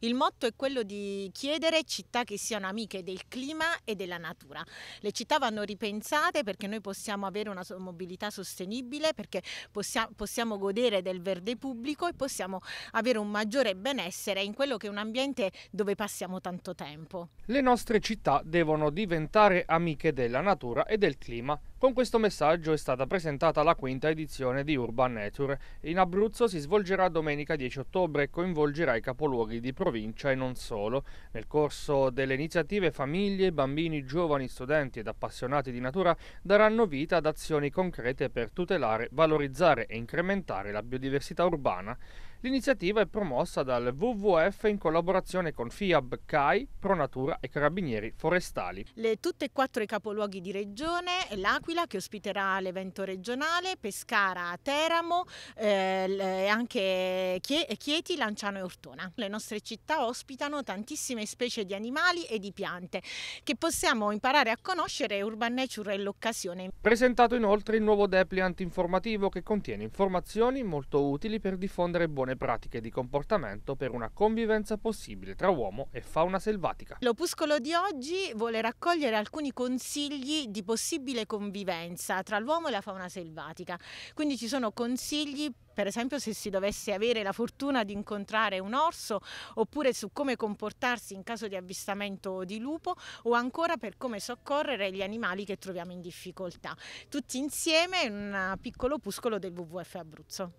Il motto è quello di chiedere città che siano amiche del clima e della natura. Le città vanno ripensate perché noi possiamo avere una mobilità sostenibile, perché possiamo, possiamo godere del verde pubblico e possiamo avere un maggiore benessere in quello che è un ambiente dove passiamo tanto tempo. Le nostre città devono diventare amiche della natura e del clima con questo messaggio è stata presentata la quinta edizione di Urban Nature. In Abruzzo si svolgerà domenica 10 ottobre e coinvolgerà i capoluoghi di provincia e non solo. Nel corso delle iniziative famiglie, bambini, giovani, studenti ed appassionati di natura daranno vita ad azioni concrete per tutelare, valorizzare e incrementare la biodiversità urbana. L'iniziativa è promossa dal WWF in collaborazione con FIAB, CAI, Pronatura e Carabinieri Forestali. Le, tutte e quattro i capoluoghi di regione, l'Aquila, L'Aquila che ospiterà l'evento regionale, Pescara, Teramo, eh, anche Chieti, Lanciano e Ortona. Le nostre città ospitano tantissime specie di animali e di piante che possiamo imparare a conoscere Urban Nature è l'occasione. Presentato inoltre il nuovo depliant informativo che contiene informazioni molto utili per diffondere buone pratiche di comportamento per una convivenza possibile tra uomo e fauna selvatica. L'opuscolo di oggi vuole raccogliere alcuni consigli di possibile convivenza convivenza tra l'uomo e la fauna selvatica. Quindi ci sono consigli per esempio se si dovesse avere la fortuna di incontrare un orso oppure su come comportarsi in caso di avvistamento di lupo o ancora per come soccorrere gli animali che troviamo in difficoltà. Tutti insieme in un piccolo opuscolo del WWF Abruzzo.